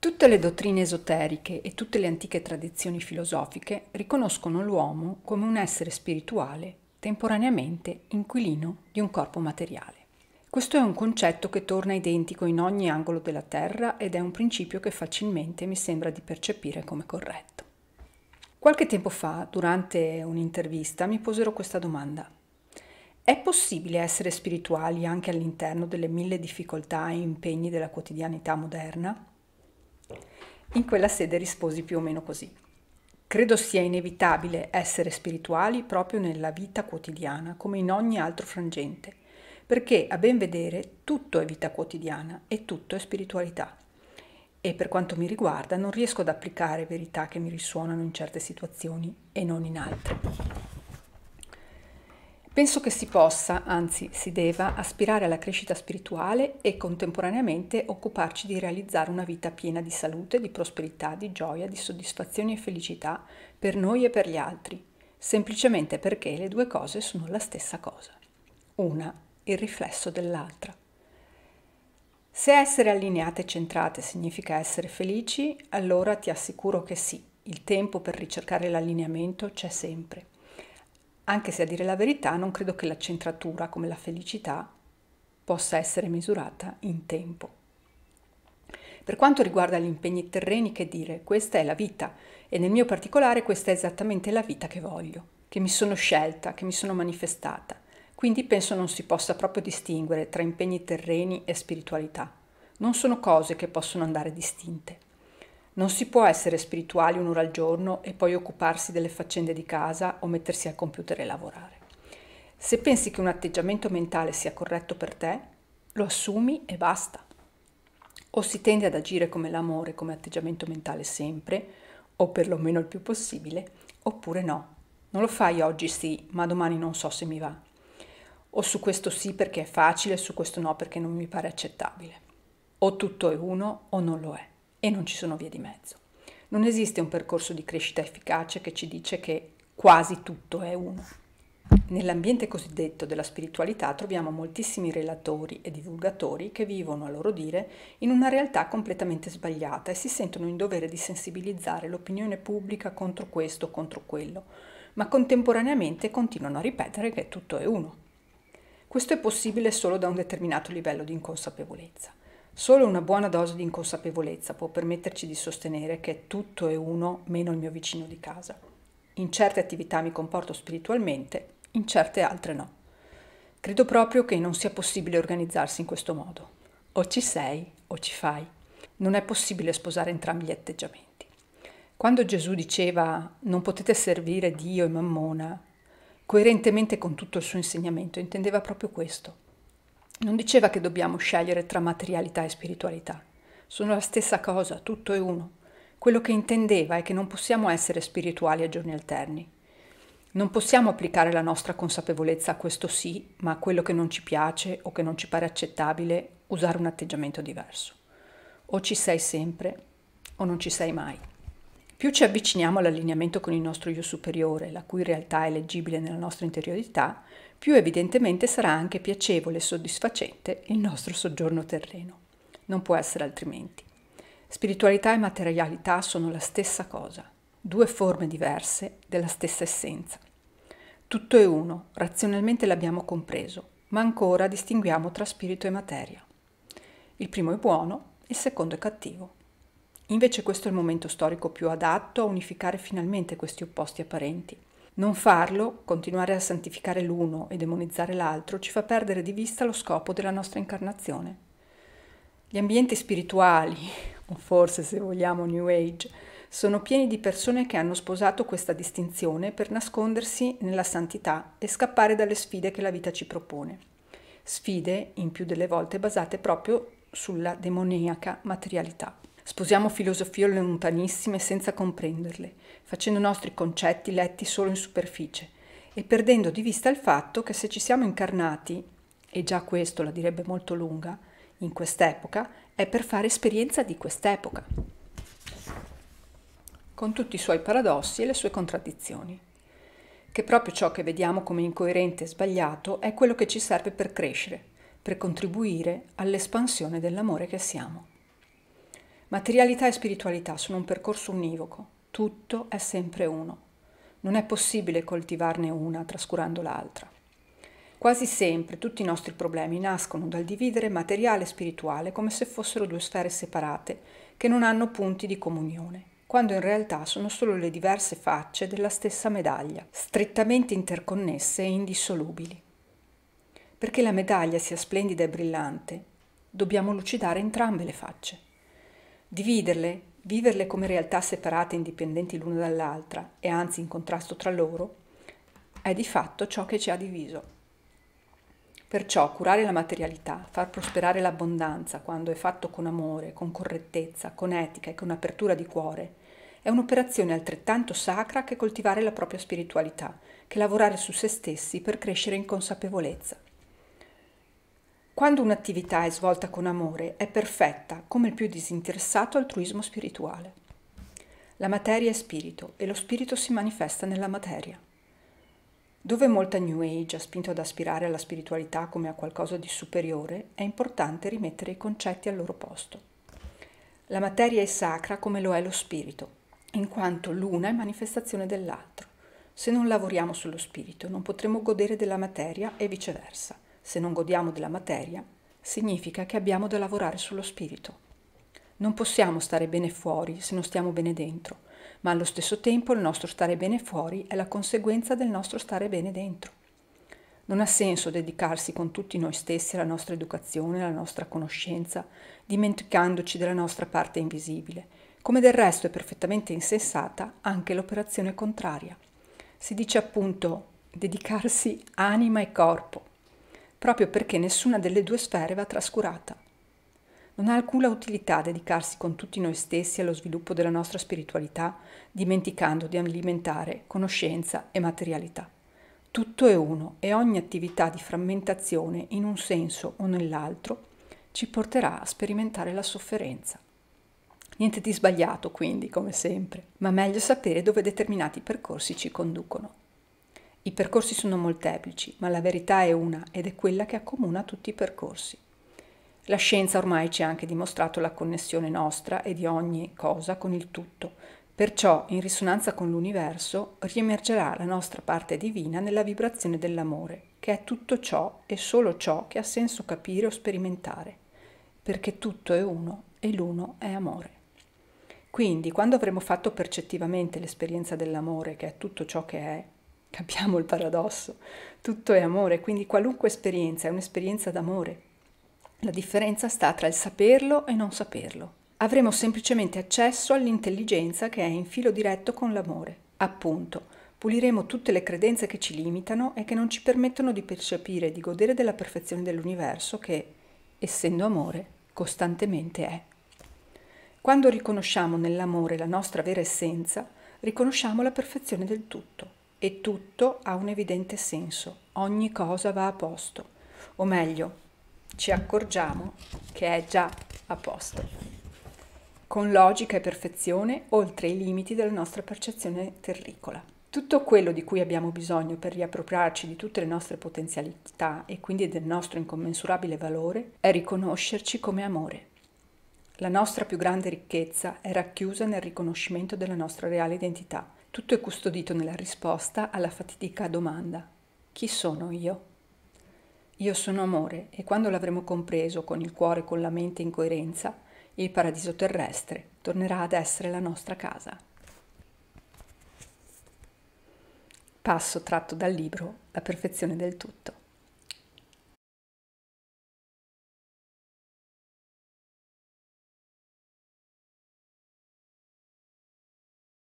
Tutte le dottrine esoteriche e tutte le antiche tradizioni filosofiche riconoscono l'uomo come un essere spirituale, temporaneamente inquilino di un corpo materiale. Questo è un concetto che torna identico in ogni angolo della Terra ed è un principio che facilmente mi sembra di percepire come corretto. Qualche tempo fa, durante un'intervista, mi posero questa domanda. È possibile essere spirituali anche all'interno delle mille difficoltà e impegni della quotidianità moderna? In quella sede risposi più o meno così. Credo sia inevitabile essere spirituali proprio nella vita quotidiana, come in ogni altro frangente, perché a ben vedere tutto è vita quotidiana e tutto è spiritualità. E per quanto mi riguarda non riesco ad applicare verità che mi risuonano in certe situazioni e non in altre. Penso che si possa, anzi si debba, aspirare alla crescita spirituale e contemporaneamente occuparci di realizzare una vita piena di salute, di prosperità, di gioia, di soddisfazioni e felicità per noi e per gli altri, semplicemente perché le due cose sono la stessa cosa, una il riflesso dell'altra. Se essere allineate e centrate significa essere felici, allora ti assicuro che sì, il tempo per ricercare l'allineamento c'è sempre anche se a dire la verità non credo che la centratura come la felicità possa essere misurata in tempo. Per quanto riguarda gli impegni terreni, che dire, questa è la vita e nel mio particolare questa è esattamente la vita che voglio, che mi sono scelta, che mi sono manifestata. Quindi penso non si possa proprio distinguere tra impegni terreni e spiritualità. Non sono cose che possono andare distinte. Non si può essere spirituali un'ora al giorno e poi occuparsi delle faccende di casa o mettersi al computer e lavorare. Se pensi che un atteggiamento mentale sia corretto per te, lo assumi e basta. O si tende ad agire come l'amore, come atteggiamento mentale sempre, o perlomeno il più possibile, oppure no. Non lo fai oggi sì, ma domani non so se mi va. O su questo sì perché è facile, su questo no perché non mi pare accettabile. O tutto è uno o non lo è e non ci sono vie di mezzo. Non esiste un percorso di crescita efficace che ci dice che quasi tutto è uno. Nell'ambiente cosiddetto della spiritualità troviamo moltissimi relatori e divulgatori che vivono, a loro dire, in una realtà completamente sbagliata e si sentono in dovere di sensibilizzare l'opinione pubblica contro questo o contro quello, ma contemporaneamente continuano a ripetere che tutto è uno. Questo è possibile solo da un determinato livello di inconsapevolezza. Solo una buona dose di inconsapevolezza può permetterci di sostenere che tutto è uno meno il mio vicino di casa. In certe attività mi comporto spiritualmente, in certe altre no. Credo proprio che non sia possibile organizzarsi in questo modo. O ci sei o ci fai. Non è possibile sposare entrambi gli atteggiamenti. Quando Gesù diceva non potete servire Dio e Mammona, coerentemente con tutto il suo insegnamento intendeva proprio questo. Non diceva che dobbiamo scegliere tra materialità e spiritualità. Sono la stessa cosa, tutto è uno. Quello che intendeva è che non possiamo essere spirituali a giorni alterni. Non possiamo applicare la nostra consapevolezza a questo sì, ma a quello che non ci piace o che non ci pare accettabile, usare un atteggiamento diverso. O ci sei sempre o non ci sei mai. Più ci avviciniamo all'allineamento con il nostro io superiore, la cui realtà è leggibile nella nostra interiorità, più evidentemente sarà anche piacevole e soddisfacente il nostro soggiorno terreno. Non può essere altrimenti. Spiritualità e materialità sono la stessa cosa, due forme diverse della stessa essenza. Tutto è uno, razionalmente l'abbiamo compreso, ma ancora distinguiamo tra spirito e materia. Il primo è buono, il secondo è cattivo. Invece questo è il momento storico più adatto a unificare finalmente questi opposti apparenti non farlo, continuare a santificare l'uno e demonizzare l'altro, ci fa perdere di vista lo scopo della nostra incarnazione. Gli ambienti spirituali, o forse se vogliamo New Age, sono pieni di persone che hanno sposato questa distinzione per nascondersi nella santità e scappare dalle sfide che la vita ci propone. Sfide, in più delle volte, basate proprio sulla demoniaca materialità. Sposiamo filosofie lontanissime senza comprenderle, facendo nostri concetti letti solo in superficie e perdendo di vista il fatto che se ci siamo incarnati, e già questo la direbbe molto lunga, in quest'epoca è per fare esperienza di quest'epoca, con tutti i suoi paradossi e le sue contraddizioni, che proprio ciò che vediamo come incoerente e sbagliato è quello che ci serve per crescere, per contribuire all'espansione dell'amore che siamo. Materialità e spiritualità sono un percorso univoco, tutto è sempre uno. Non è possibile coltivarne una trascurando l'altra. Quasi sempre tutti i nostri problemi nascono dal dividere materiale e spirituale come se fossero due sfere separate che non hanno punti di comunione, quando in realtà sono solo le diverse facce della stessa medaglia, strettamente interconnesse e indissolubili. Perché la medaglia sia splendida e brillante, dobbiamo lucidare entrambe le facce. Dividerle, viverle come realtà separate e indipendenti l'una dall'altra e anzi in contrasto tra loro, è di fatto ciò che ci ha diviso. Perciò curare la materialità, far prosperare l'abbondanza quando è fatto con amore, con correttezza, con etica e con apertura di cuore, è un'operazione altrettanto sacra che coltivare la propria spiritualità, che lavorare su se stessi per crescere in consapevolezza. Quando un'attività è svolta con amore, è perfetta, come il più disinteressato altruismo spirituale. La materia è spirito e lo spirito si manifesta nella materia. Dove molta New Age ha spinto ad aspirare alla spiritualità come a qualcosa di superiore, è importante rimettere i concetti al loro posto. La materia è sacra come lo è lo spirito, in quanto l'una è manifestazione dell'altro. Se non lavoriamo sullo spirito non potremo godere della materia e viceversa se non godiamo della materia, significa che abbiamo da lavorare sullo spirito. Non possiamo stare bene fuori se non stiamo bene dentro, ma allo stesso tempo il nostro stare bene fuori è la conseguenza del nostro stare bene dentro. Non ha senso dedicarsi con tutti noi stessi alla nostra educazione, alla nostra conoscenza, dimenticandoci della nostra parte invisibile, come del resto è perfettamente insensata anche l'operazione contraria. Si dice appunto dedicarsi anima e corpo, proprio perché nessuna delle due sfere va trascurata. Non ha alcuna utilità dedicarsi con tutti noi stessi allo sviluppo della nostra spiritualità, dimenticando di alimentare conoscenza e materialità. Tutto è uno e ogni attività di frammentazione in un senso o nell'altro ci porterà a sperimentare la sofferenza. Niente di sbagliato quindi, come sempre, ma meglio sapere dove determinati percorsi ci conducono. I percorsi sono molteplici, ma la verità è una ed è quella che accomuna tutti i percorsi. La scienza ormai ci ha anche dimostrato la connessione nostra e di ogni cosa con il tutto, perciò in risonanza con l'universo riemergerà la nostra parte divina nella vibrazione dell'amore, che è tutto ciò e solo ciò che ha senso capire o sperimentare, perché tutto è uno e l'uno è amore. Quindi, quando avremo fatto percettivamente l'esperienza dell'amore, che è tutto ciò che è, Capiamo il paradosso. Tutto è amore, quindi qualunque esperienza è un'esperienza d'amore. La differenza sta tra il saperlo e non saperlo. Avremo semplicemente accesso all'intelligenza che è in filo diretto con l'amore. Appunto, puliremo tutte le credenze che ci limitano e che non ci permettono di percepire e di godere della perfezione dell'universo che, essendo amore, costantemente è. Quando riconosciamo nell'amore la nostra vera essenza, riconosciamo la perfezione del tutto e tutto ha un evidente senso, ogni cosa va a posto, o meglio, ci accorgiamo che è già a posto, con logica e perfezione oltre i limiti della nostra percezione terricola. Tutto quello di cui abbiamo bisogno per riappropriarci di tutte le nostre potenzialità e quindi del nostro incommensurabile valore è riconoscerci come amore. La nostra più grande ricchezza è racchiusa nel riconoscimento della nostra reale identità tutto è custodito nella risposta alla fatidica domanda. Chi sono io? Io sono amore e quando l'avremo compreso con il cuore e con la mente in coerenza, il paradiso terrestre tornerà ad essere la nostra casa. Passo tratto dal libro La perfezione del tutto.